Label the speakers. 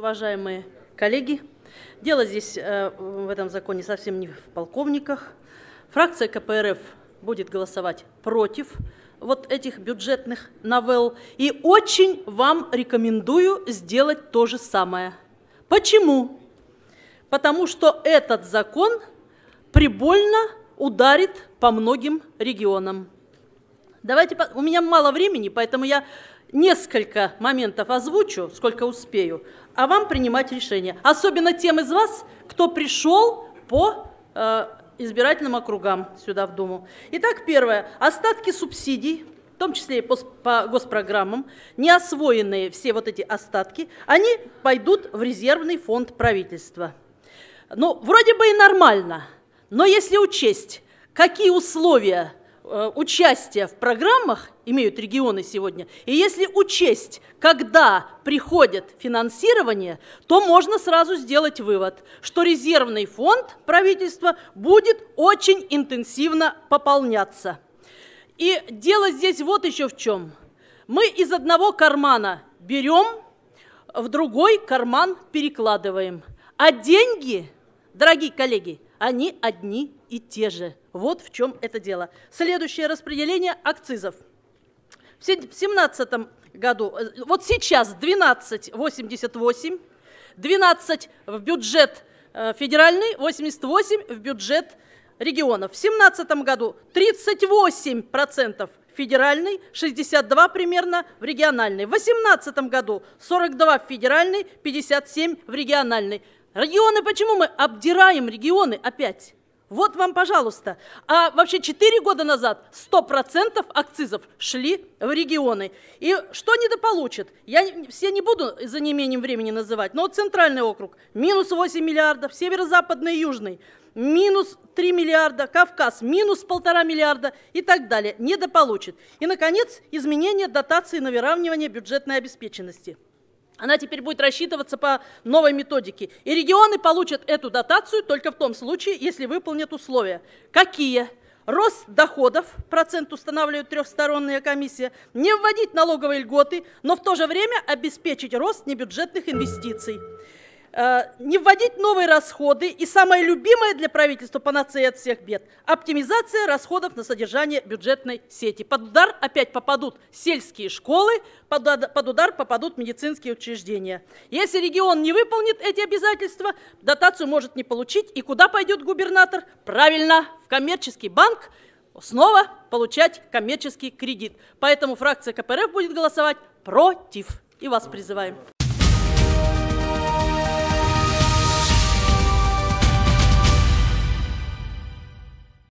Speaker 1: Уважаемые коллеги, дело здесь э, в этом законе совсем не в полковниках. Фракция КПРФ будет голосовать против вот этих бюджетных новелл. И очень вам рекомендую сделать то же самое. Почему? Потому что этот закон прибольно ударит по многим регионам. Давайте, у меня мало времени, поэтому я несколько моментов озвучу, сколько успею, а вам принимать решение. Особенно тем из вас, кто пришел по э, избирательным округам сюда в Думу. Итак, первое. Остатки субсидий, в том числе и по, по госпрограммам, неосвоенные все вот эти остатки, они пойдут в резервный фонд правительства. Ну, вроде бы и нормально, но если учесть, какие условия Э, участие в программах имеют регионы сегодня, и если учесть, когда приходит финансирование, то можно сразу сделать вывод, что резервный фонд правительства будет очень интенсивно пополняться. И дело здесь вот еще в чем. Мы из одного кармана берем, в другой карман перекладываем. А деньги, дорогие коллеги, они одни и те же. Вот в чем это дело. Следующее распределение акцизов. В 2017 году, э, вот сейчас 12,88, 12 в бюджет э, федеральный, 88 в бюджет регионов. В 2017 году 38% федеральный, 62 примерно в региональный. В 2018 году 42 в федеральный, 57 в региональный. Регионы, почему мы обдираем регионы опять? Вот вам, пожалуйста. А вообще 4 года назад 100% акцизов шли в регионы. И что недополучат? Я все не буду за неимением времени называть, но Центральный округ – минус 8 миллиардов, Северо-Западный и Южный – минус 3 миллиарда, Кавказ – минус 1,5 миллиарда и так далее. Недополучит. И, наконец, изменение дотации на выравнивание бюджетной обеспеченности – она теперь будет рассчитываться по новой методике. И регионы получат эту дотацию только в том случае, если выполнят условия. Какие? Рост доходов, процент устанавливает трехсторонняя комиссия, не вводить налоговые льготы, но в то же время обеспечить рост небюджетных инвестиций. Э, не вводить новые расходы и самое любимое для правительства панацея от всех бед – оптимизация расходов на содержание бюджетной сети. Под удар опять попадут сельские школы, под удар попадут медицинские учреждения. Если регион не выполнит эти обязательства, дотацию может не получить. И куда пойдет губернатор? Правильно, в коммерческий банк снова получать коммерческий кредит. Поэтому фракция КПРФ будет голосовать против. И вас призываем.